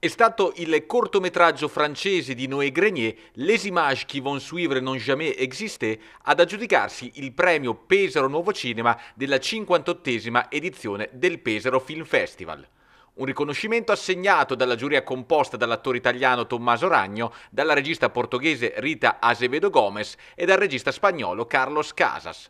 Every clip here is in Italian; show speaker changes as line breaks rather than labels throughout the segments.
È stato il cortometraggio francese di Noé Grenier, Les images qui vont suivre non jamais existé, ad aggiudicarsi il premio Pesaro Nuovo Cinema della 58esima edizione del Pesaro Film Festival. Un riconoscimento assegnato dalla giuria composta dall'attore italiano Tommaso Ragno, dalla regista portoghese Rita Azevedo Gomez e dal regista spagnolo Carlos Casas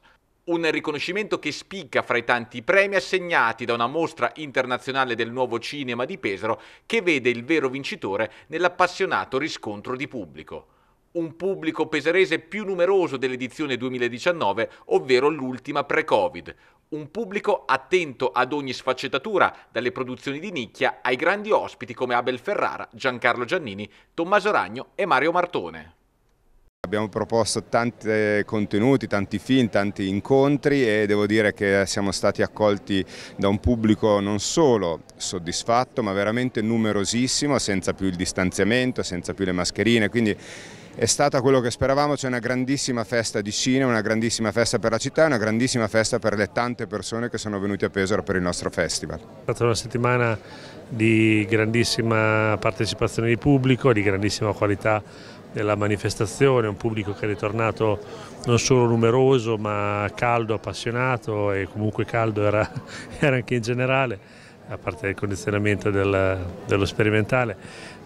un riconoscimento che spicca fra i tanti premi assegnati da una mostra internazionale del nuovo cinema di Pesaro che vede il vero vincitore nell'appassionato riscontro di pubblico. Un pubblico pesarese più numeroso dell'edizione 2019, ovvero l'ultima pre-Covid, un pubblico attento ad ogni sfaccettatura, dalle produzioni di nicchia ai grandi ospiti come Abel Ferrara, Giancarlo Giannini, Tommaso Ragno e Mario Martone.
Abbiamo proposto tanti contenuti, tanti film, tanti incontri e devo dire che siamo stati accolti da un pubblico non solo soddisfatto ma veramente numerosissimo, senza più il distanziamento, senza più le mascherine, quindi è stata quello che speravamo, c'è cioè una grandissima festa di cinema, una grandissima festa per la città e una grandissima festa per le tante persone che sono venute a Pesaro per il nostro festival. È
stata una settimana di grandissima partecipazione di pubblico, di grandissima qualità della manifestazione, un pubblico che è ritornato non solo numeroso ma caldo, appassionato e comunque caldo era, era anche in generale, a parte il condizionamento del, dello sperimentale,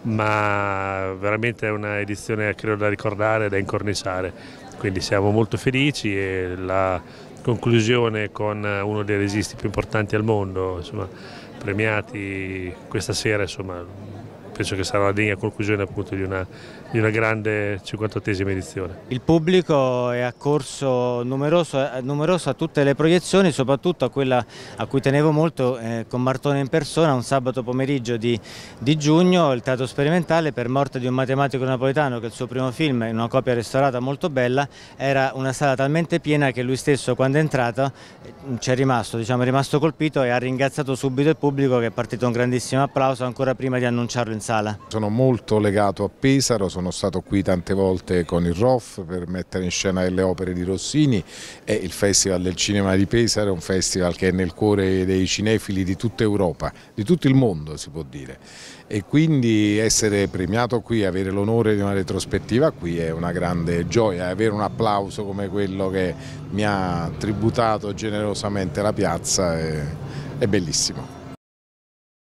ma veramente è una edizione credo da ricordare e da incorniciare, quindi siamo molto felici e la conclusione con uno dei registi più importanti al mondo, insomma, premiati questa sera, insomma, penso che sarà la degna conclusione appunto di una, di una grande 58esima edizione.
Il pubblico è accorso numeroso, eh, numeroso, a tutte le proiezioni, soprattutto a quella a cui tenevo molto eh, con Martone in persona, un sabato pomeriggio di, di giugno, il teatro sperimentale per morte di un matematico napoletano che il suo primo film, in una copia restaurata molto bella, era una sala talmente piena che lui stesso quando è entrato eh, ci è rimasto, diciamo, è rimasto colpito e ha ringraziato subito il pubblico che è partito un grandissimo applauso ancora prima di annunciarlo in Sala?
Sono molto legato a Pesaro, sono stato qui tante volte con il ROF per mettere in scena le opere di Rossini e il Festival del Cinema di Pesaro è un festival che è nel cuore dei cinefili di tutta Europa, di tutto il mondo si può dire e quindi essere premiato qui, avere l'onore di una retrospettiva qui è una grande gioia, avere un applauso come quello che mi ha tributato generosamente la piazza è, è bellissimo.